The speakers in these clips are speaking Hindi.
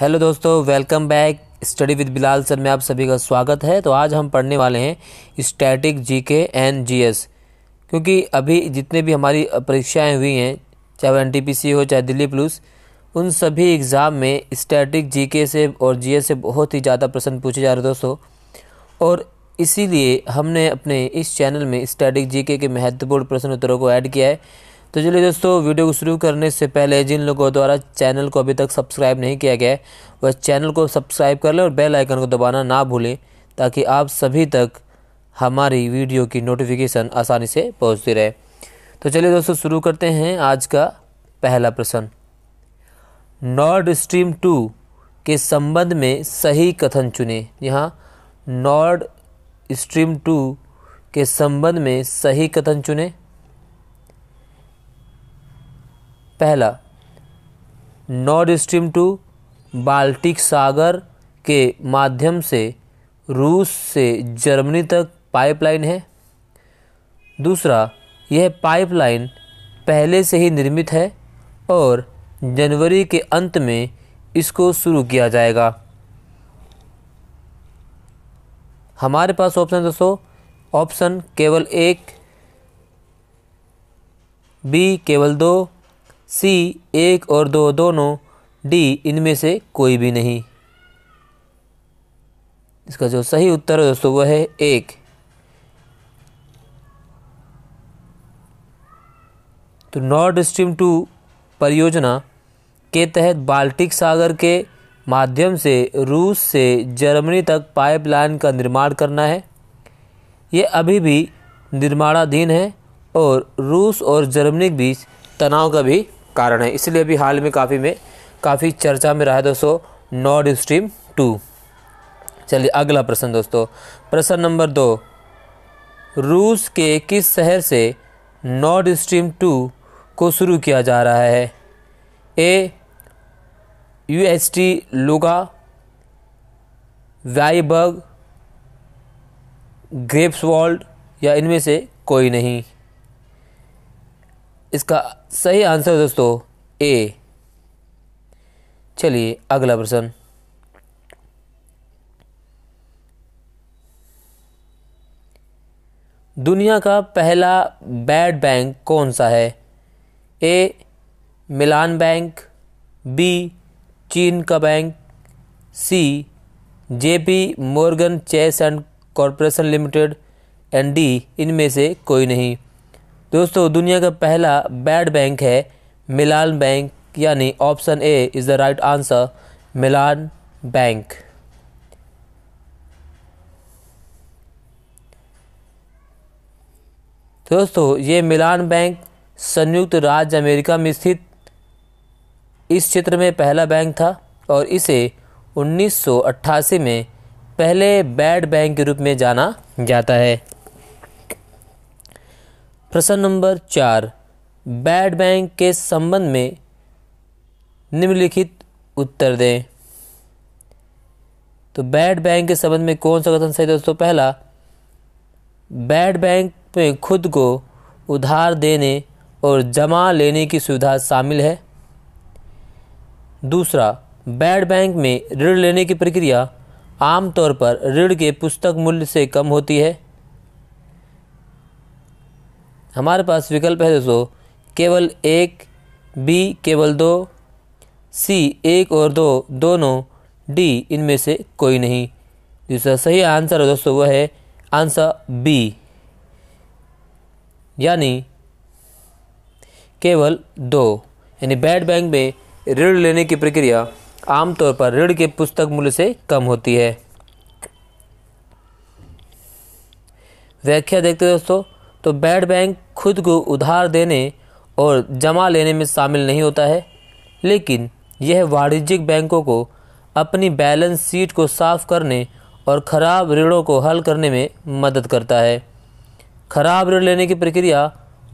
हेलो दोस्तों welcome back study with Bilal sir में आप सभी का स्वागत है तो आज हम पढ़ने वाले हैं स्टैटिक जी के एन जी एस क्योंकि अभी जितने भी हमारी परीक्षाएं हुई हैं चाहे वो एन टी पी सी हो चाहे दिल्ली पुलिस उन सभी एग्ज़ाम में स्टैटिक जी के से और जी एस से बहुत ही ज़्यादा प्रश्न पूछे जा रहे दोस्तों और इसीलिए हमने अपने इस चैनल में स्टैटिक जी के महत्वपूर्ण प्रश्न उत्तरों को ऐड किया है तो चलिए दोस्तों वीडियो को शुरू करने से पहले जिन लोगों द्वारा चैनल को अभी तक सब्सक्राइब नहीं किया गया है वह चैनल को सब्सक्राइब कर लें और बेल आइकन को दबाना ना भूलें ताकि आप सभी तक हमारी वीडियो की नोटिफिकेशन आसानी से पहुंचती रहे तो चलिए दोस्तों शुरू करते हैं आज का पहला प्रश्न नॉर्ड स्ट्रीम टू के संबंध में सही कथन चुने यहाँ नॉर्ड स्ट्रीम टू के संबंध में सही कथन चुने पहला नॉर्थ स्ट्रीम टू बाल्टिक सागर के माध्यम से रूस से जर्मनी तक पाइपलाइन है दूसरा यह पाइपलाइन पहले से ही निर्मित है और जनवरी के अंत में इसको शुरू किया जाएगा हमारे पास ऑप्शन दोस्तों ऑप्शन केवल एक बी केवल दो सी एक और दो दोनों डी इनमें से कोई भी नहीं इसका जो सही उत्तर है दोस्तों वह है एक तो नॉर्ड स्ट्रीम टू परियोजना के तहत बाल्टिक सागर के माध्यम से रूस से जर्मनी तक पाइपलाइन का निर्माण करना है ये अभी भी निर्माणाधीन है और रूस और जर्मनी के बीच तनाव का भी कारण है इसलिए अभी हाल में काफ़ी में काफ़ी चर्चा में रहा है दोस्तों नॉर्ड स्ट्रीम टू चलिए अगला प्रश्न दोस्तों प्रश्न नंबर दो रूस के किस शहर से नॉर्ड स्ट्रीम टू को शुरू किया जा रहा है ए यू एस टी लुगा वाईबर्ग वर्ल्ड या इनमें से कोई नहीं इसका सही आंसर दोस्तों ए चलिए अगला प्रश्न दुनिया का पहला बैड बैंक कौन सा है ए मिलान बैंक बी चीन का bank C J P Morgan Chase and corporation limited and D इनमें से कोई नहीं दोस्तों दुनिया का पहला बैड बैंक है मिलान बैंक यानी option A is the right answer Milan bank दोस्तों ये मिलान बैंक संयुक्त राज्य अमेरिका में स्थित इस क्षेत्र में पहला बैंक था और इसे 1988 में पहले बैड बैंक के रूप में जाना जाता है प्रश्न नंबर चार बैड बैंक के संबंध में निम्नलिखित उत्तर दें तो बैड बैंक के संबंध में कौन सा कथन सही दोस्तों पहला बैड बैंक में खुद को उधार देने और जमा लेने की सुविधा शामिल है दूसरा बैड बैंक में ऋण लेने की प्रक्रिया आमतौर पर ऋण के पुस्तक मूल्य से कम होती है हमारे पास विकल्प है दोस्तों केवल एक बी केवल दो सी एक और दो दोनों डी इनमें से कोई नहीं जिसका सही आंसर है दोस्तों वह है आंसर बी यानी केवल दो यानी बैड बैंक में ऋण लेने की प्रक्रिया आमतौर पर ऋण के पुस्तक मूल्य से कम होती है व्याख्या देखते दोस्तों तो बैड बैंक खुद को उधार देने और जमा लेने में शामिल नहीं होता है लेकिन यह वाणिज्यिक बैंकों को अपनी बैलेंस शीट को साफ करने और ख़राब ऋणों को हल करने में मदद करता है खराब ऋण लेने की प्रक्रिया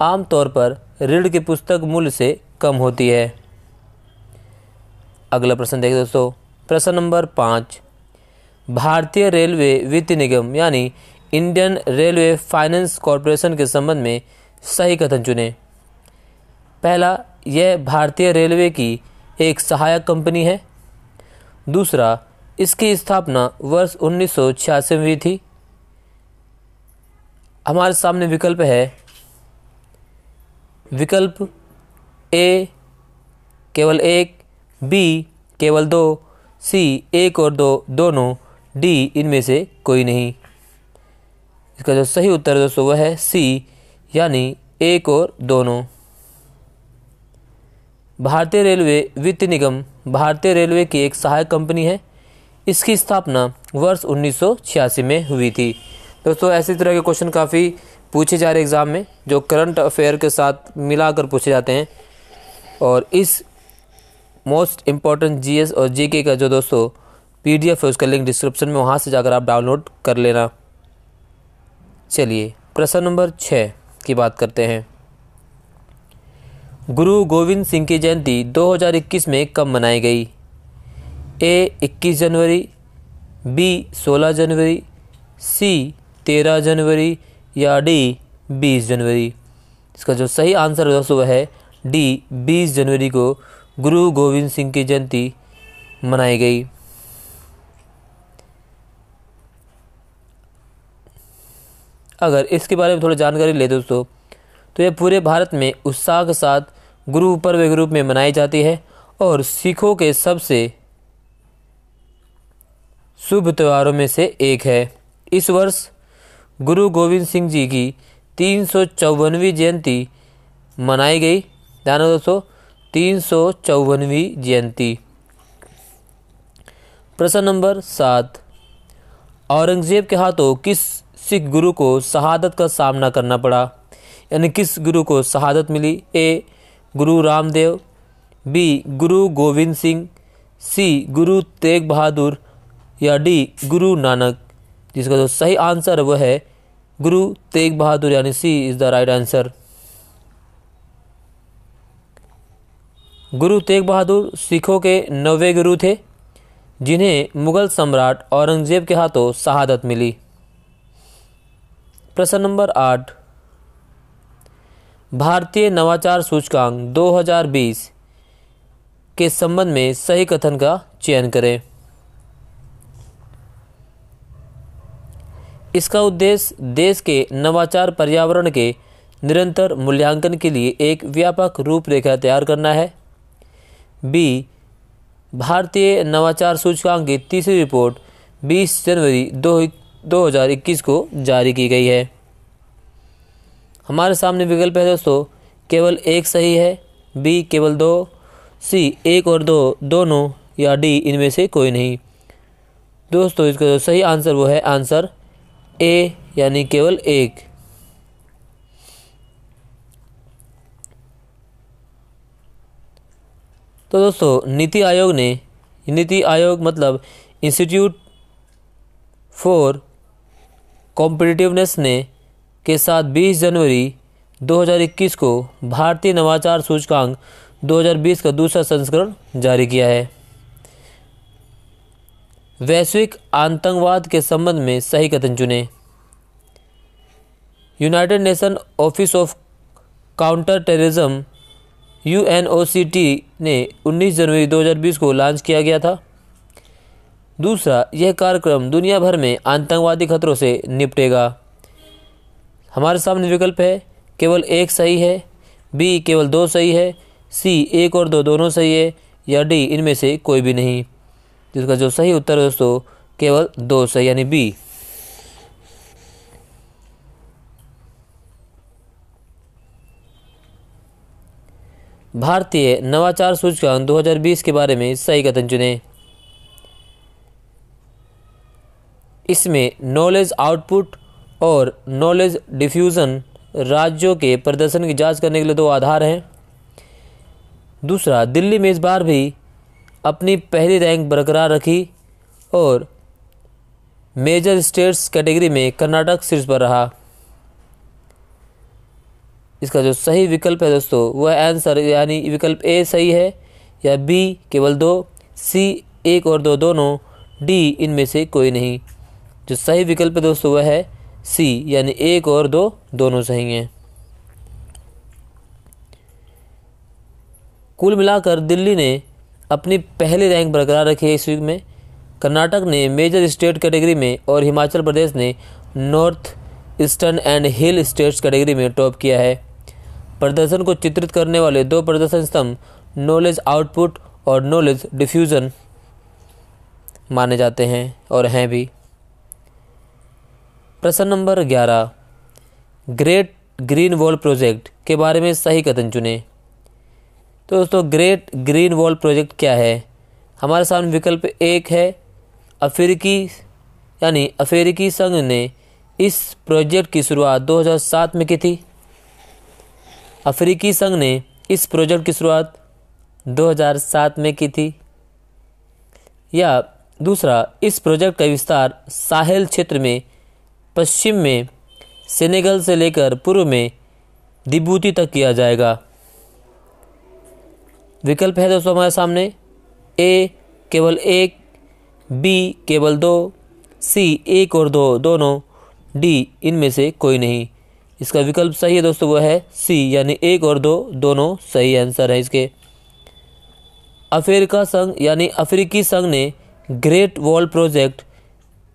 आमतौर पर ऋण के पुस्तक मूल्य से कम होती है अगला प्रश्न देखिए दोस्तों प्रश्न नंबर पाँच भारतीय रेलवे वित्त निगम यानी इंडियन रेलवे फाइनेंस कॉरपोरेशन के संबंध में सही कथन चुने पहला यह भारतीय रेलवे की एक सहायक कंपनी है दूसरा इसकी स्थापना वर्ष उन्नीस में हुई थी हमारे सामने विकल्प है विकल्प ए केवल एक बी केवल दो सी एक और दो दोनों डी इनमें से कोई नहीं इसका जो सही उत्तर दोस्तों वह है सी यानी एक और दोनों भारतीय रेलवे वित्त निगम भारतीय रेलवे की एक सहायक कंपनी है इसकी स्थापना वर्ष उन्नीस में हुई थी दोस्तों ऐसी तरह के क्वेश्चन काफ़ी पूछे जा रहे एग्ज़ाम में जो करंट अफेयर के साथ मिलाकर पूछे जाते हैं और इस मोस्ट इम्पॉर्टेंट जीएस और जीके का जो दोस्तों पीडीएफ है उसका लिंक डिस्क्रिप्शन में वहाँ से जाकर आप डाउनलोड कर लेना चलिए प्रश्न नंबर छः की बात करते हैं गुरु गोविंद सिंह की जयंती 2021 में कब मनाई गई ए 21 जनवरी बी 16 जनवरी सी 13 जनवरी या डी 20 जनवरी इसका जो सही आंसर है सो वह है डी 20 जनवरी को गुरु गोविंद सिंह की जयंती मनाई गई अगर इसके बारे में थोड़ी जानकारी ले दोस्तों तो यह पूरे भारत में उत्साह के साथ गुरु पर्व के रूप में मनाई जाती है और सिखों के सबसे शुभ त्यौहारों में से एक है इस वर्ष गुरु गोविंद सिंह जी की तीन सौ चौवनवीं जयंती मनाई गई जानो दोस्तों तीन सौ चौवनवीं जयंती प्रश्न नंबर सात औरंगजेब के हाथों किस सिख गुरु को शहादत का सामना करना पड़ा यानी किस गुरु को शहादत मिली ए गुरु रामदेव बी गुरु गोविंद सिंह सी गुरु तेग बहादुर या डी गुरु नानक जिसका जो सही आंसर है वह है गुरु तेग बहादुर यानी C is the right answer Guru Tegh बहादुर सिखों के नवे गुरु थे जिन्हें मुग़ल सम्राट औरंगज़ेब के हाथों शहादत मिली प्रश्न नंबर आठ भारतीय नवाचार सूचकांक 2020 के संबंध में सही कथन का चयन करें इसका उद्देश्य देश के नवाचार पर्यावरण के निरंतर मूल्यांकन के लिए एक व्यापक रूपरेखा तैयार करना है बी भारतीय नवाचार सूचकांक की तीसरी रिपोर्ट 20 जनवरी 2021 को जारी की गई है हमारे सामने विकल्प है दोस्तों केवल एक सही है बी केवल दो सी एक और दो दोनों या डी इनमें से कोई नहीं दोस्तों इसका जो सही आंसर वो है आंसर ए यानी केवल एक तो दोस्तों नीति आयोग ने नीति आयोग मतलब इंस्टीट्यूट फॉर कॉम्पिटिटिवनेस ने के साथ 20 जनवरी 2021 को भारतीय नवाचार सूचकांक 2020 का दूसरा संस्करण जारी किया है वैश्विक आतंकवाद के संबंध में सही कथन चुने United Nation Office of Counter Terrorism यू ने 19 जनवरी 2020 को लॉन्च किया गया था दूसरा यह कार्यक्रम दुनिया भर में आतंकवादी खतरों से निपटेगा हमारे सामने विकल्प है केवल एक सही है बी केवल दो सही है सी एक और दो दोनों सही है या डी इनमें से कोई भी नहीं जिसका जो सही उत्तर है दोस्तों केवल दो सही यानी बी भारतीय नवाचार सूचकांक 2020 के बारे में सही कथन चुनें इसमें नॉलेज आउटपुट और नॉलेज डिफ्यूज़न राज्यों के प्रदर्शन की जांच करने के लिए दो आधार हैं दूसरा दिल्ली में इस बार भी अपनी पहली रैंक बरकरार रखी और मेजर स्टेट्स कैटेगरी में कर्नाटक शीर्ष पर रहा इसका जो सही विकल्प है दोस्तों वह आंसर यानी विकल्प ए सही है या बी केवल दो सी एक और दो दोनों डी इनमें से कोई नहीं जो सही विकल्प है दोस्तों वह है सी यानी एक और दो दोनों सही हैं कुल मिलाकर दिल्ली ने अपनी पहली रैंक बरकरार रखी है इस वीक में कर्नाटक ने मेजर स्टेट कैटेगरी में और हिमाचल प्रदेश ने north eastern and hill states category में टॉप किया है प्रदर्शन को चित्रित करने वाले दो प्रदर्शन स्तंभ नॉलेज आउटपुट और नॉलेज डिफ्यूज़न माने जाते हैं और हैं भी प्रश्न नंबर ग्यारह ग्रेट ग्रीन वॉल प्रोजेक्ट के बारे में सही कथन चुने तो दोस्तों ग्रेट ग्रीन वॉल प्रोजेक्ट क्या है हमारे सामने विकल्प एक है अफ्रीकी यानी अफ्रीकी संघ ने इस प्रोजेक्ट की शुरुआत 2007 में की थी अफ्रीकी संघ ने इस प्रोजेक्ट की शुरुआत 2007 में की थी या दूसरा इस प्रोजेक्ट का विस्तार साहेल क्षेत्र में पश्चिम में सेनेगल से लेकर पूर्व में दिबूती तक किया जाएगा विकल्प है दोस्तों हमारे सामने ए केवल एक बी केवल दो सी एक और दो दोनों डी इनमें से कोई नहीं इसका विकल्प सही है दोस्तों वह है सी यानी एक और दो दोनों सही आंसर है इसके अफ्रीका संघ यानी अफ्रीकी संघ ने ग्रेट वॉल प्रोजेक्ट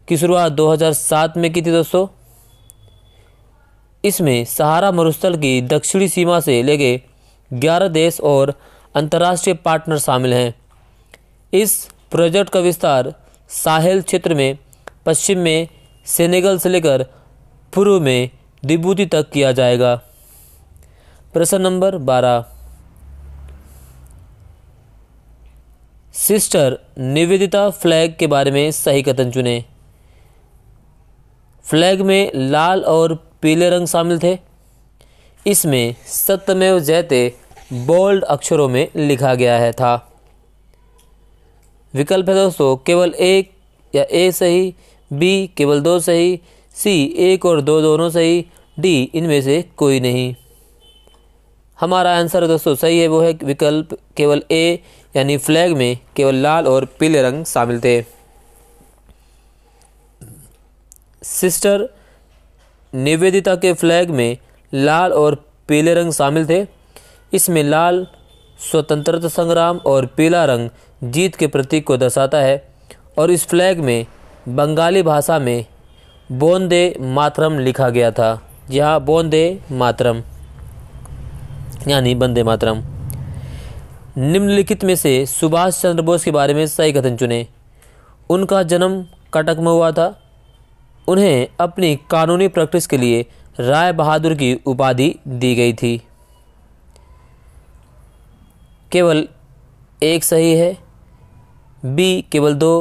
की शुरुआत 2007 में की थी दोस्तों इसमें सहारा मरुस्थल की दक्षिणी सीमा से लेके 11 देश और अंतर्राष्ट्रीय पार्टनर शामिल हैं इस प्रोजेक्ट का विस्तार साहेल क्षेत्र में पश्चिम में सेनेगल से लेकर पूर्व में डिबूती तक किया जाएगा प्रश्न नंबर बारह सिस्टर निवेदिता फ्लैग के बारे में सही कथन चुनें फ्लैग में लाल और पीले रंग शामिल थे इसमें सत्यमेव जयते बोल्ड अक्षरों में लिखा गया है था विकल्प है दोस्तों केवल एक या ए सही बी केवल दो सही सी एक और दो दोनों सही डी इनमें से कोई नहीं हमारा आंसर दोस्तों सही है वो है विकल्प केवल ए यानी फ्लैग में केवल लाल और पीले रंग शामिल थे सिस्टर निवेदिता के फ्लैग में लाल और पीले रंग शामिल थे इसमें लाल स्वतंत्रता संग्राम और पीला रंग जीत के प्रतीक को दर्शाता है और इस फ्लैग में बंगाली भाषा में बोंदे मातरम लिखा गया था यहाँ बोंदे मातरम यानी बंदे मातरम निम्नलिखित में से सुभाष चंद्र बोस के बारे में सही कथन चुने उनका जन्म कटक में हुआ था उन्हें अपनी कानूनी प्रैक्टिस के लिए राय बहादुर की उपाधि दी गई थी केवल एक सही है बी केवल दो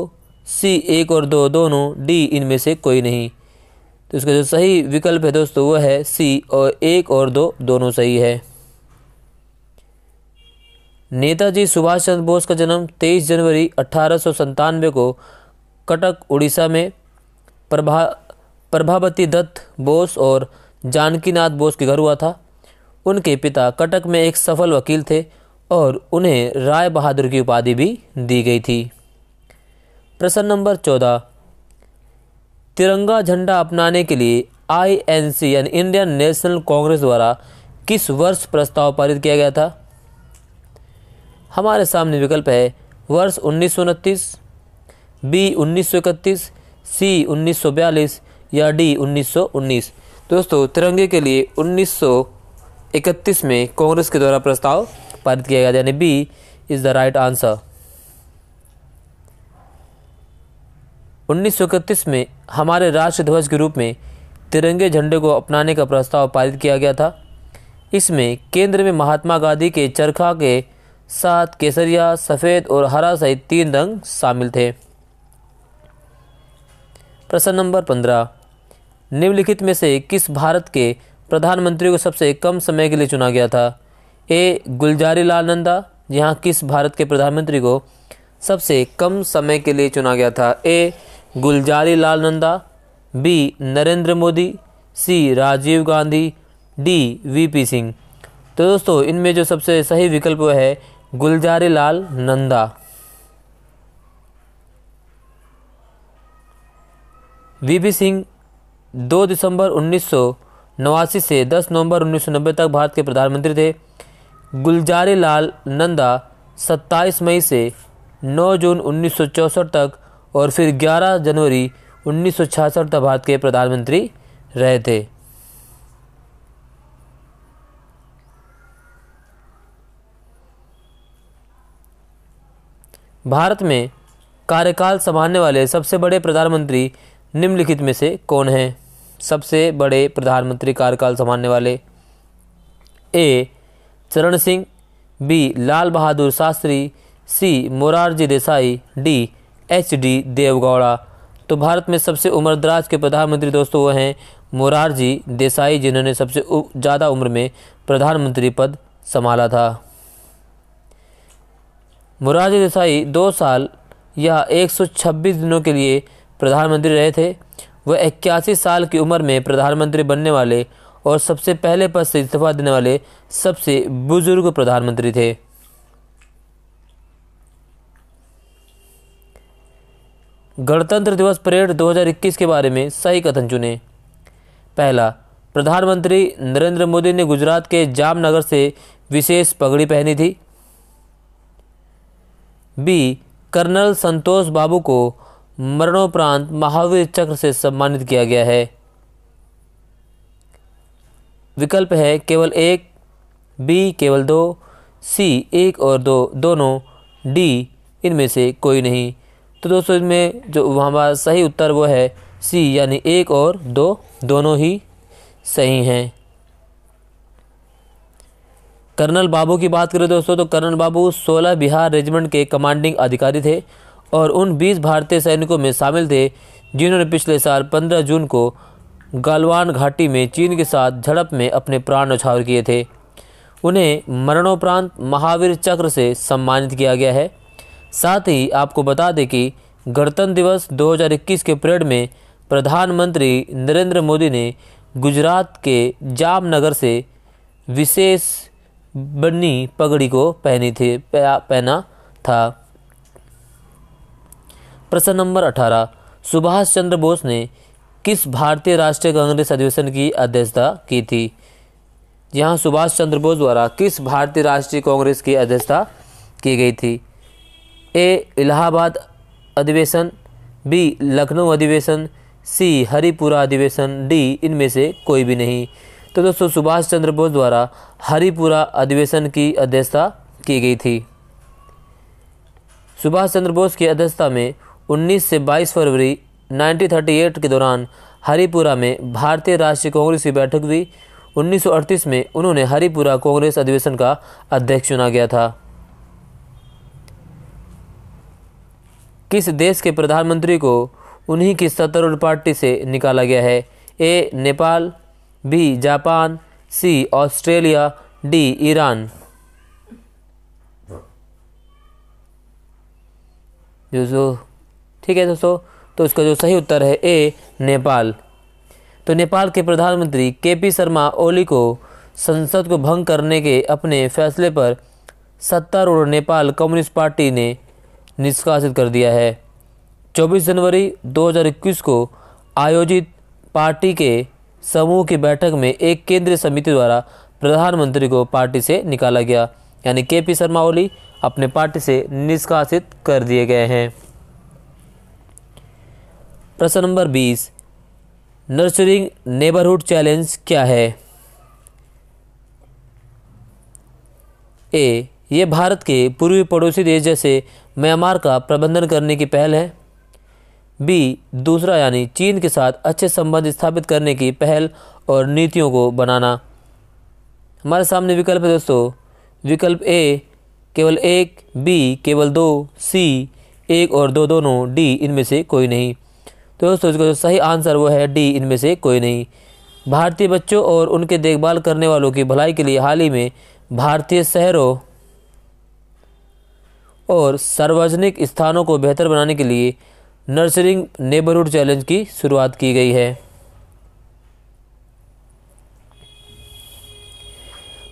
सी एक और दो दोनों डी इनमें से कोई नहीं तो इसका जो सही विकल्प है दोस्तों वह है सी और एक और दो दोनों सही है नेताजी सुभाष चंद्र बोस का जन्म 23 जनवरी अठारह को कटक उड़ीसा में प्रभा प्रभावती दत्त बोस और जानकीनाथ बोस के घर हुआ था उनके पिता कटक में एक सफल वकील थे और उन्हें राय बहादुर की उपाधि भी दी गई थी प्रश्न नंबर चौदह तिरंगा झंडा अपनाने के लिए आईएनसी यानी इंडियन नेशनल कांग्रेस द्वारा किस वर्ष प्रस्ताव पारित किया गया था हमारे सामने विकल्प है वर्ष उन्नीस सौ उनतीस बी उन्नीस सौ इकतीस सी 1942 या डी 1919 दोस्तों तिरंगे के लिए 1931 में कांग्रेस के द्वारा प्रस्ताव पारित किया गया यानी B is the right answer 1931 में हमारे राष्ट्र ध्वज के रूप में तिरंगे झंडे को अपनाने का प्रस्ताव पारित किया गया था इसमें केंद्र में महात्मा गांधी के चरखा के साथ केसरिया सफ़ेद और हरा सहित तीन रंग शामिल थे प्रश्न नंबर पंद्रह निम्नलिखित में से किस भारत के प्रधानमंत्री को सबसे कम समय के लिए चुना गया था ए गुलजारी लाल नंदा यहाँ किस भारत के प्रधानमंत्री को सबसे कम समय के लिए चुना गया था A Gulzari Lal Nanda B Narendra Modi C Rajiv Gandhi D V P Singh तो दोस्तों इनमें जो सबसे सही विकल्प है गुलजारी लाल नंदा वीपी सिंह 2 दिसंबर उन्नीस से 10 नवंबर 1990 तक भारत के प्रधानमंत्री थे गुलजारी लाल नंदा 27 मई से 9 जून 1964 तक और फिर 11 जनवरी 1966 तक भारत के प्रधानमंत्री रहे थे भारत में कार्यकाल संभालने वाले सबसे बड़े प्रधानमंत्री निम्नलिखित में से कौन है सबसे बड़े प्रधानमंत्री कार्यकाल संभालने वाले A Charan Singh B Lal Bahadur Shastri C Morarji Desai D H D Deve Gowda तो भारत में सबसे उम्रदराज के प्रधानमंत्री दोस्तों वो हैं मोरारजी देसाई जिन्होंने सबसे ज़्यादा उम्र में प्रधानमंत्री पद संभाला था मोरारजी देसाई दो साल या 126 दिनों के लिए प्रधानमंत्री रहे थे वह इक्यासी साल की उम्र में प्रधानमंत्री बनने वाले और सबसे पहले पद से इस्तीफा देने वाले सबसे बुजुर्ग प्रधानमंत्री थे गणतंत्र दिवस परेड 2021 के बारे में सही कथन चुने पहला प्रधानमंत्री नरेंद्र मोदी ने गुजरात के जामनगर से विशेष पगड़ी पहनी थी बी कर्नल संतोष बाबू को मरणोपरांत महावीर चक्र से सम्मानित किया गया है विकल्प है केवल एक बी केवल दो सी एक और दो दोनों डी इनमें से कोई नहीं तो दोस्तों इसमें जो हमारा सही उत्तर वो है सी यानी एक और दो दोनों ही सही हैं कर्नल बाबू की बात करें दोस्तों तो कर्नल बाबू 16 बिहार रेजिमेंट के कमांडिंग अधिकारी थे और उन 20 भारतीय सैनिकों में शामिल थे जिन्होंने पिछले साल 15 जून को गालवान घाटी में चीन के साथ झड़प में अपने प्राण उछावर किए थे उन्हें मरणोपरांत महावीर चक्र से सम्मानित किया गया है साथ ही आपको बता दें कि गणतंत्र दिवस 2021 के परेड में प्रधानमंत्री नरेंद्र मोदी ने गुजरात के जामनगर से विशेष बनी पगड़ी को पहनी थी पहना था प्रश्न नंबर अठारह सुभाष चंद्र बोस ने किस भारतीय राष्ट्रीय कांग्रेस अधिवेशन की अध्यक्षता की थी यहाँ सुभाष चंद्र बोस द्वारा किस भारतीय राष्ट्रीय कांग्रेस की अध्यक्षता की गई थी ए इलाहाबाद अधिवेशन बी लखनऊ अधिवेशन सी हरिपुरा अधिवेशन डी इनमें से कोई भी नहीं तो दोस्तों सुभाष चंद्र बोस द्वारा हरिपुरा अधिवेशन की अध्यक्षता की गई थी सुभाष चंद्र बोस की अध्यक्षता में 19 से 22 फरवरी 1938 के दौरान हरिपुरा में भारतीय राष्ट्रीय कांग्रेस की बैठक हुई 1938 में उन्होंने हरिपुरा कांग्रेस अधिवेशन का अध्यक्ष चुना गया था किस देश के प्रधानमंत्री को उन्हीं की सत्तारूढ़ पार्टी से निकाला गया है A Nepal B Japan C Australia D Iran जो जो ठीक है दोस्तों तो इसका जो सही उत्तर है ए नेपाल तो नेपाल के प्रधानमंत्री के पी शर्मा ओली को संसद को भंग करने के अपने फैसले पर सत्तारूढ़ नेपाल कम्युनिस्ट पार्टी ने निष्कासित कर दिया है 24 जनवरी 2021 को आयोजित पार्टी के समूह की बैठक में एक केंद्रीय समिति द्वारा प्रधानमंत्री को पार्टी से निकाला गया यानी के पी शर्मा ओली अपने पार्टी से निष्कासित कर दिए गए हैं प्रश्न नंबर बीस नर्सरिंग नेबरहुड चैलेंज क्या है ए ये भारत के पूर्वी पड़ोसी देश जैसे म्यांमार का प्रबंधन करने की पहल है बी दूसरा यानी चीन के साथ अच्छे संबंध स्थापित करने की पहल और नीतियों को बनाना हमारे सामने विकल्प है दोस्तों विकल्प ए केवल एक बी केवल दो सी एक और दो दोनों डी इनमें से कोई नहीं तो दोस्तों इसका जो सही आंसर वो है डी इनमें से कोई नहीं भारतीय बच्चों और उनके देखभाल करने वालों की भलाई के लिए हाल ही में भारतीय शहरों और सार्वजनिक स्थानों को बेहतर बनाने के लिए नर्सरिंग नेबरहुड चैलेंज की शुरुआत की गई है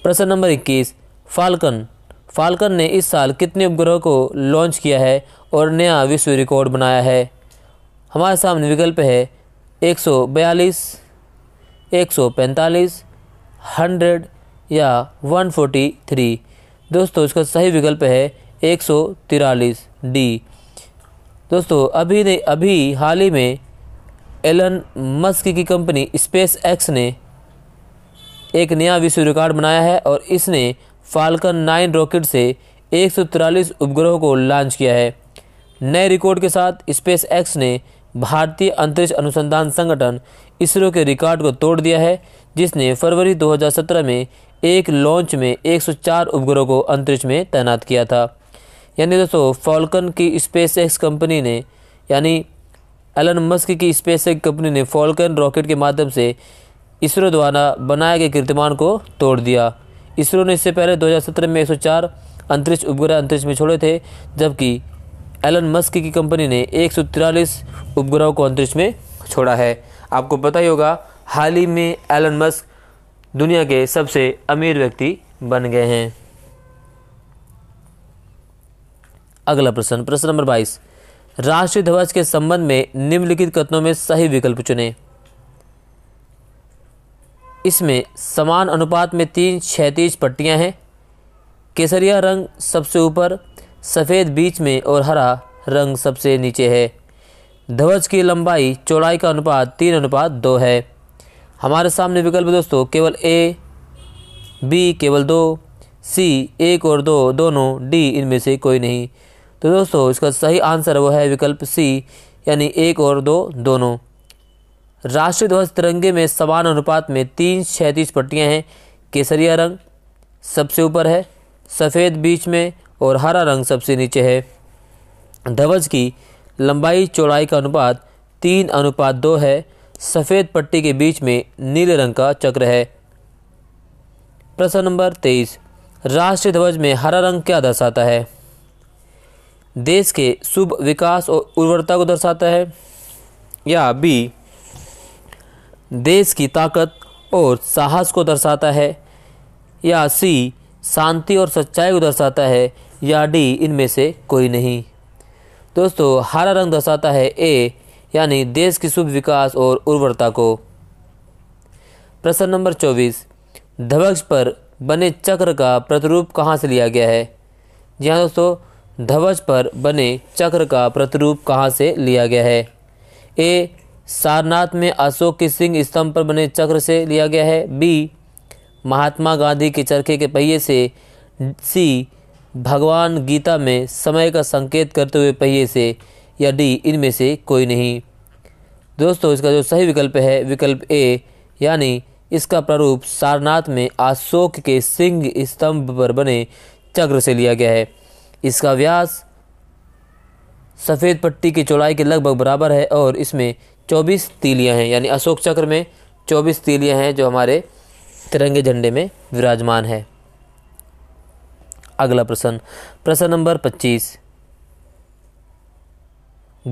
प्रश्न नंबर 21 फाल्कन फाल्कन ने इस साल कितने उपग्रह को लॉन्च किया है और नया विश्व रिकॉर्ड बनाया है हमारे सामने विकल्प है एक सौ बयालीस एक सौ पैंतालीस हंड्रेड या वन थ्री दोस्तों इसका सही विकल्प है एक सौ तिरालीस डी दोस्तों अभी ने अभी हाल ही में एलन मस्क की कंपनी स्पेस एक्स ने एक नया विश्व रिकॉर्ड बनाया है और इसने फाल्कन नाइन रॉकेट से एक उपग्रहों को लॉन्च किया है नए रिकॉर्ड के साथ स्पेस एक्स ने भारतीय अंतरिक्ष अनुसंधान संगठन इसरो के रिकॉर्ड को तोड़ दिया है जिसने फरवरी 2017 में एक लॉन्च में 104 उपग्रहों को अंतरिक्ष में तैनात किया था यानी दोस्तों फॉल्कन की स्पेस एक्स कंपनी ने यानी एलन मस्क की स्पेस एक्स कंपनी ने फॉल्कन रॉकेट के माध्यम से इसरो द्वारा बनाए गए कीर्तिमान को तोड़ दिया इसरो ने इससे पहले 2017 में 104 अंतरिक्ष उपग्रह अंतरिक्ष में छोड़े थे जबकि एलन मस्क की कंपनी ने एक उपग्रह को अंतरिक्ष में छोड़ा है आपको पता ही होगा हाल ही में एलन मस्क दुनिया के सबसे अमीर व्यक्ति बन गए हैं अगला प्रश्न प्रश्न नंबर बाईस राष्ट्रीय ध्वज के संबंध में निम्नलिखित कथनों में सही विकल्प चुने इसमें समान अनुपात में तीन क्षैतिज पट्टियां हैं केसरिया रंग सबसे ऊपर सफ़ेद बीच में और हरा रंग सबसे नीचे है ध्वज की लंबाई चौड़ाई का अनुपात तीन अनुपात दो है हमारे सामने विकल्प दोस्तों केवल ए बी केवल दो सी एक और दो दोनों डी इनमें से कोई नहीं तो दोस्तों इसका सही आंसर वो है विकल्प सी यानी एक और दो दोनों राष्ट्रीय ध्वज तिरंगे में समान अनुपात में तीन छैतीस पट्टियाँ हैं केसरिया रंग सबसे ऊपर है सफ़ेद बीच में और हरा रंग सबसे नीचे है ध्वज की लंबाई चौड़ाई का अनुपात तीन अनुपात दो है सफ़ेद पट्टी के बीच में नीले रंग का चक्र है प्रश्न नंबर तेईस राष्ट्रीय ध्वज में हरा रंग क्या दर्शाता है देश के शुभ विकास और उर्वरता को दर्शाता है या बी देश की ताकत और साहस को दर्शाता है या सी शांति और सच्चाई को दर्शाता है या डी इनमें से कोई नहीं दोस्तों हरा रंग दर्शाता है ए यानी देश की शुभ विकास और उर्वरता को प्रश्न नंबर चौबीस धवक्ष पर बने चक्र का प्रतिरूप कहाँ से लिया गया है जी हाँ दोस्तों ध्वज पर बने चक्र का प्रतिरूप कहाँ से लिया गया है ए सारनाथ में अशोक के सिंह स्तंभ पर बने चक्र से लिया गया है बी महात्मा गांधी के चरखे के पहिए से सी भगवान गीता में समय का संकेत करते हुए पहिए से या डी इनमें से कोई नहीं दोस्तों इसका जो सही विकल्प है विकल्प ए यानी इसका प्रारूप सारनाथ में अशोक के सिंह स्तंभ पर बने चक्र से लिया गया है इसका व्यास सफ़ेद पट्टी की चौड़ाई के लगभग बराबर है और इसमें 24 तीलियां हैं यानी अशोक चक्र में 24 तीलियां हैं जो हमारे तिरंगे झंडे में विराजमान है अगला प्रश्न प्रश्न नंबर पच्चीस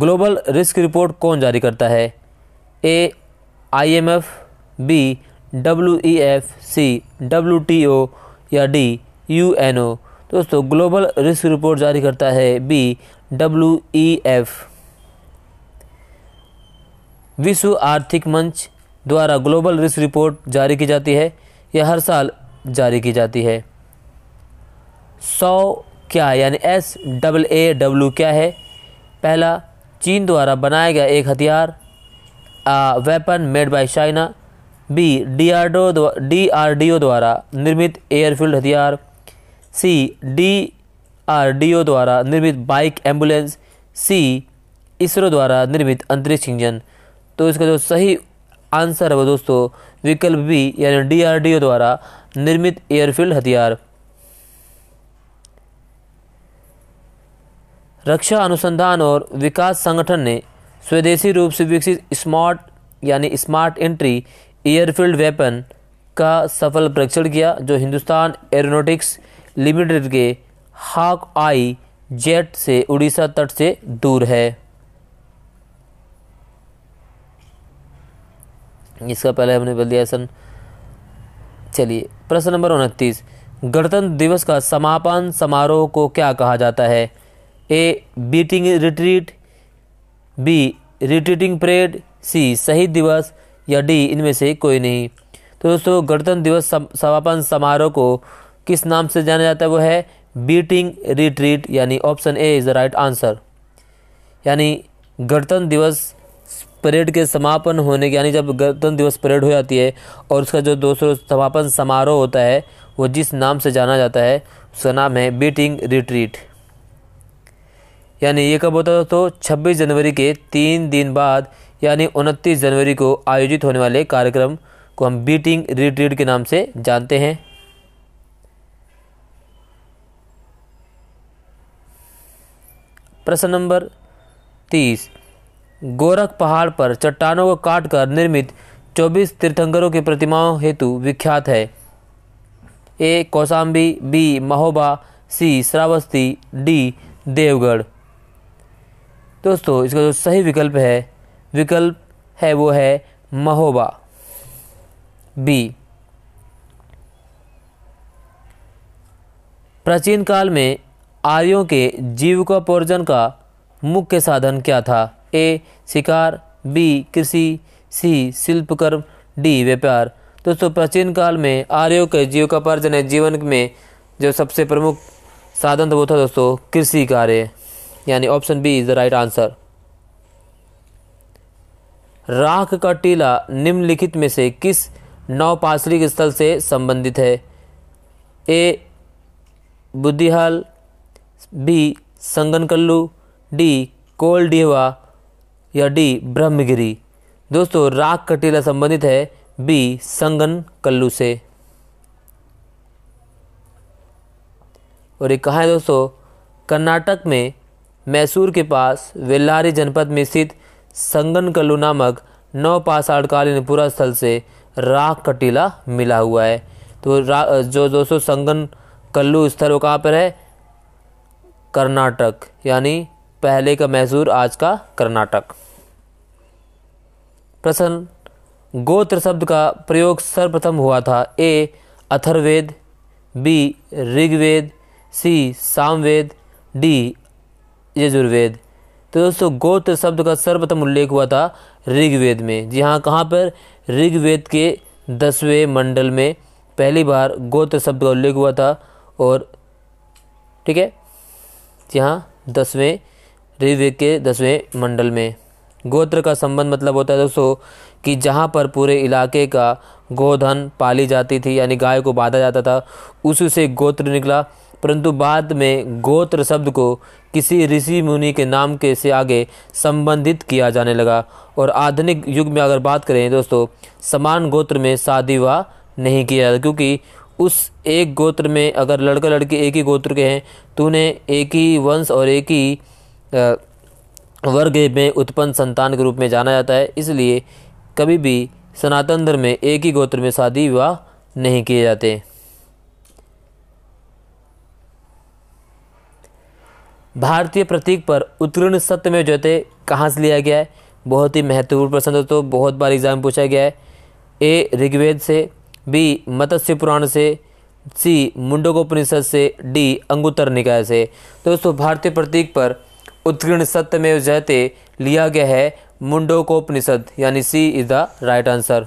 ग्लोबल रिस्क रिपोर्ट कौन जारी करता है A IMF B W E F C W T O या डी यू एन ओ दोस्तों ग्लोबल रिस्क रिपोर्ट जारी करता है बी डब्ल्यू ई एफ विश्व आर्थिक मंच द्वारा ग्लोबल रिस्क रिपोर्ट जारी की जाती है यह हर साल जारी की जाती है सौ क्या है यानी एस डबल ए डब्ल्यू क्या है पहला चीन द्वारा बनाया गया एक हथियार weapon made by China B D R डो डी आर डी ओ द्वारा निर्मित एयरफील्ड हथियार C D R D O द्वारा निर्मित बाइक एम्बुलेंस सी इसरो द्वारा निर्मित अंतरिक्ष इंजन तो इसका जो सही आंसर है वो दोस्तों विकल्प बी यानी डी आर डी ओ द्वारा निर्मित एयरफील्ड हथियार रक्षा अनुसंधान और विकास संगठन ने स्वदेशी रूप से विकसित स्मार्ट यानी स्मार्ट एंट्री एयरफील्ड वेपन का सफल परीक्षण किया जो हिंदुस्तान एरोनोटिक्स लिमिटेड के हाक आई जेट से उड़ीसा तट से दूर है इसका पहले हमने बदल दिया सन चलिए प्रश्न नंबर उनतीस गणतंत्र दिवस का समापन समारोह को क्या कहा जाता है A beating retreat B retreating parade C शहीद दिवस या डी इनमें से कोई नहीं तो दोस्तों गणतंत्र दिवस समापन समारोह को किस नाम से जाना जाता है वो है बीटिंग रिट्रीट यानी option A is the right answer यानी गणतंत्र दिवस परेड के समापन होने के यानी जब गणतंत्र दिवस परेड हो जाती है और उसका जो दोस्तों समापन समारोह होता है वो जिस नाम से जाना जाता है उसका नाम है बीटिंग रिट्रीट यानी ये कब होता है तो 26 जनवरी के तीन दिन बाद यानी उनतीस जनवरी को आयोजित होने वाले कार्यक्रम को हम बीटिंग रिट्रीट के नाम से जानते हैं प्रश्न नंबर तीस गोरख पहाड़ पर चट्टानों को काट कर निर्मित चौबीस तीर्थंकरों की प्रतिमाओं हेतु विख्यात है A Kaushambi B Mahoba C Shravasti D Deogarh दोस्तों इसका जो सही विकल्प है विकल्प है वो है महोबा बी प्राचीन काल में आर्यों के जीविकापोर्जन का मुख्य साधन क्या था ए शिकार बी कृषि सी शिल्पकर्म डी व्यापार दोस्तों प्राचीन काल में आर्यों के जीविकोपार्जन जीवन में जो सबसे प्रमुख साधन था तो वो था दोस्तों कृषि कार्य यानी option B is the right answer राख का टीला निम्नलिखित में से किस नवपाशरिक स्थल से संबंधित है ए बुद्धिहाल बी संगनकल्लू डी कोलडीवा या डी ब्रह्मगिरी दोस्तों राख का टीला संबंधित है बी संगन कल्लू से और ये कहा है दोस्तों कर्नाटक में मैसूर के पास वेल्लारी जनपद में स्थित संगनकल्लू नामक पुरा पुरास्थल से राख का टीला मिला हुआ है तो जो दोस्तों संगन कल्लू स्थल वो कहाँ पर है कर्नाटक यानी पहले का मैसूर आज का कर्नाटक प्रश्न गोत्र शब्द का प्रयोग सर्वप्रथम हुआ था A Atharvaveda B Rigveda C Samaveda D Yajurveda तो दोस्तों गोत्र शब्द का सर्वप्रथम उल्लेख हुआ था ऋग्वेद में जी हाँ कहाँ पर ऋग्वेद के दसवें मंडल में पहली बार गोत्र शब्द का उल्लेख हुआ था और ठीक है जी हाँ दसवें ऋग्वेद के दसवें मंडल में गोत्र का संबंध मतलब होता है दोस्तों कि जहाँ पर पूरे इलाके का गोधन पाली जाती थी यानी गाय को बांधा जाता था उसी से गोत्र निकला परंतु बाद में गोत्र शब्द को किसी ऋषि मुनि के नाम के से आगे संबंधित किया जाने लगा और आधुनिक युग में अगर बात करें दोस्तों समान गोत्र में शादी विवाह नहीं किया जाता क्योंकि उस एक गोत्र में अगर लड़का लड़की एक ही गोत्र के हैं तो उन्हें एक ही वंश और एक ही वर्ग में उत्पन्न संतान के रूप में जाना जाता है इसलिए कभी भी सनातन धर्म में एक ही गोत्र में शादी विवाह नहीं किए जाते भारतीय प्रतीक पर उत्तीर्ण सत्य में जयते कहाँ से लिया गया है बहुत ही महत्वपूर्ण प्रश्न दोस्तों बहुत बार एग्जाम पूछा गया है ए ऋग्वेद से बी मत्स्य पुराण से सी मुंडकोपनिषद से डी अंगुतर निकाय से दोस्तों भारतीय प्रतीक पर उत्कीर्ण सत्य में जयते लिया गया है मुंडोकोपनिषद यानी C is the right answer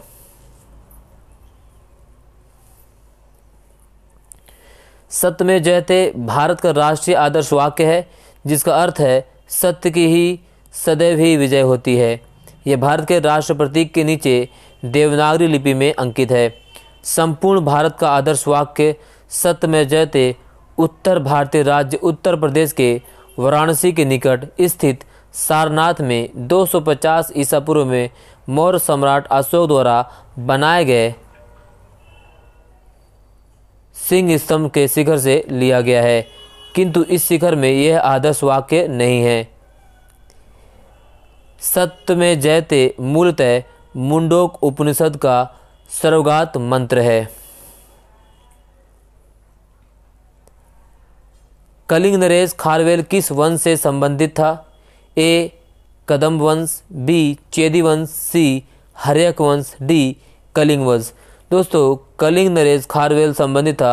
सत्य में जयते भारत का राष्ट्रीय आदर्श वाक्य है जिसका अर्थ है सत्य की ही सदैव ही विजय होती है यह भारत के राष्ट्र प्रतीक के नीचे देवनागरी लिपि में अंकित है संपूर्ण भारत का आदर्श वाक्य सत्य में जयते उत्तर भारतीय राज्य उत्तर प्रदेश के वाराणसी के निकट स्थित सारनाथ में 250 ईसा पूर्व में मौर्य सम्राट अशोक द्वारा बनाए गए सिंह स्तंभ के शिखर से लिया गया है किंतु इस शिखर में यह आदर्श वाक्य नहीं है सत्य में जयते मूलतः मुंडोक उपनिषद का सर्वगात मंत्र है कलिंग नरेश खारवेल किस वंश से संबंधित था ए कदम वंश बी चेदी वंश सी हरियक वंश डी कलिंग वंश दोस्तों कलिंग नरेश खारवेल संबंधित था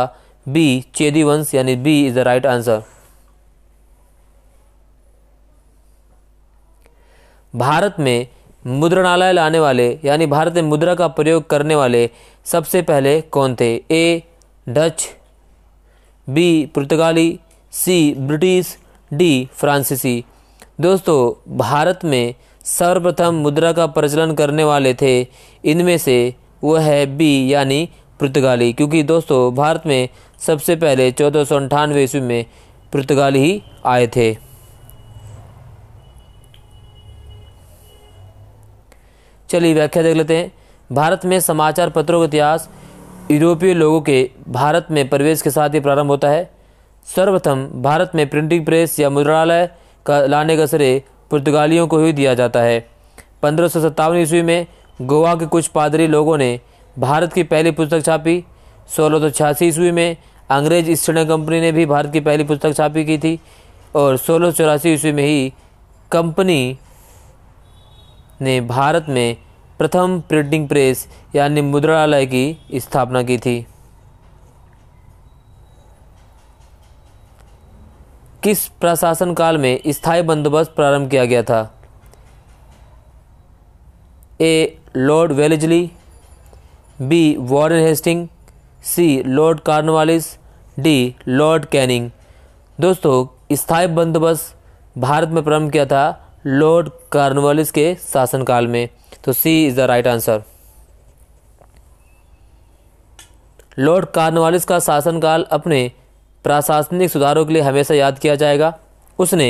बी चेदी वंश यानी B is the right answer Bharat में मुद्रणालय लाने वाले यानी भारत में मुद्रा का प्रयोग करने वाले सबसे पहले कौन थे ए डच बी पुर्तगाली सी ब्रिटिश डी फ्रांसीसी दोस्तों भारत में सर्वप्रथम मुद्रा का प्रचलन करने वाले थे इनमें से वह है बी यानी पुर्तगाली क्योंकि दोस्तों भारत में सबसे पहले चौदह सौ अंठानवे ईस्वी में पुर्तगाली ही आए थे चलिए व्याख्या देख लेते हैं भारत में समाचार पत्रों का इतिहास यूरोपीय लोगों के भारत में प्रवेश के साथ ही प्रारंभ होता है सर्वप्रथम भारत में प्रिंटिंग प्रेस या मुद्रालय का लाने का श्रेय पुर्तगालियों को ही दिया जाता है पंद्रह सौ ईस्वी में गोवा के कुछ पादरी लोगों ने भारत की पहली पुस्तक छापी सोलह सौ ईस्वी में अंग्रेज ईस्ट इंडिया कंपनी ने भी भारत की पहली पुस्तक छापी की थी और सोलह चौरासी ईस्वी में ही कंपनी ने भारत में प्रथम प्रिंटिंग प्रेस यानी मुद्रालय की स्थापना की थी किस प्रशासन काल में स्थायी बंदोबस्त प्रारंभ किया गया था A lord Wellesley B Warren Hastings C lord Cornwallis D lord Canning दोस्तों स्थायी बंदोबस्त भारत में प्रारंभ किया था लॉर्ड कार्नवालिस के शासनकाल में तो C is the right answer lord Cornwallis का शासनकाल अपने प्रशासनिक सुधारों के लिए हमेशा याद किया जाएगा उसने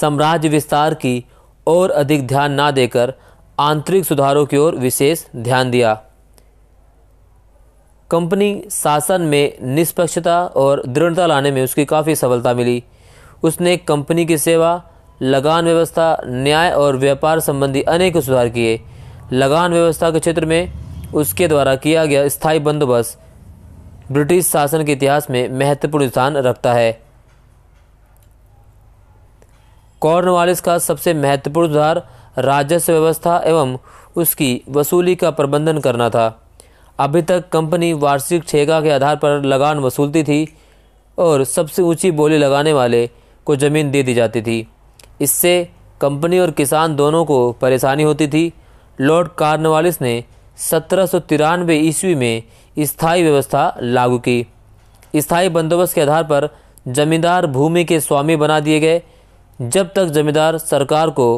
साम्राज्य विस्तार की और अधिक ध्यान ना देकर आंतरिक सुधारों की ओर विशेष ध्यान दिया कंपनी शासन में निष्पक्षता और दृढ़ता लाने में उसकी काफ़ी सफलता मिली उसने कंपनी की सेवा लगान व्यवस्था न्याय और व्यापार संबंधी अनेक सुधार किए लगान व्यवस्था के क्षेत्र में उसके द्वारा किया गया स्थायी बंदोबस्त ब्रिटिश शासन के इतिहास में महत्वपूर्ण स्थान रखता है कॉर्नवालिस का सबसे महत्वपूर्ण सुधार राजस्व व्यवस्था एवं उसकी वसूली का प्रबंधन करना था अभी तक कंपनी वार्षिक ठेका के आधार पर लगान वसूलती थी और सबसे ऊंची बोली लगाने वाले को ज़मीन दे दी जाती थी इससे कंपनी और किसान दोनों को परेशानी होती थी लॉर्ड कार्नवालिस ने सत्रह सौ तिरानवे ईस्वी में स्थायी व्यवस्था लागू की स्थायी बंदोबस्त के आधार पर जमींदार भूमि के स्वामी बना दिए गए जब तक जमींदार सरकार को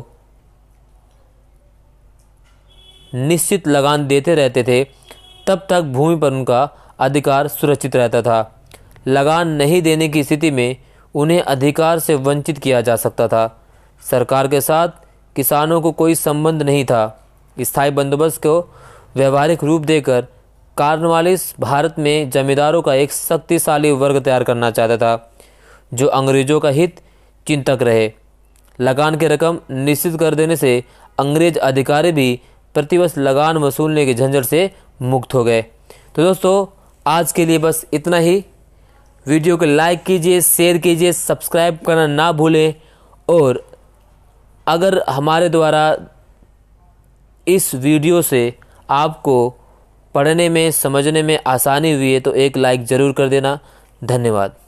निश्चित लगान देते रहते थे तब तक भूमि पर उनका अधिकार सुरक्षित रहता था लगान नहीं देने की स्थिति में उन्हें अधिकार से वंचित किया जा सकता था सरकार के साथ किसानों को कोई संबंध नहीं था स्थायी बंदोबस्त को व्यवहारिक रूप देकर कार्नवालिस भारत में जमींदारों का एक शक्तिशाली वर्ग तैयार करना चाहता था जो अंग्रेज़ों का हित चिंतक रहे लगान की रकम निश्चित कर देने से अंग्रेज अधिकारी भी प्रतिवर्ष लगान वसूलने के झंझट से मुक्त हो गए तो दोस्तों आज के लिए बस इतना ही वीडियो को लाइक कीजिए शेयर कीजिए सब्सक्राइब करना ना भूलें और अगर हमारे द्वारा इस वीडियो से आपको पढ़ने में समझने में आसानी हुई है तो एक लाइक ज़रूर कर देना धन्यवाद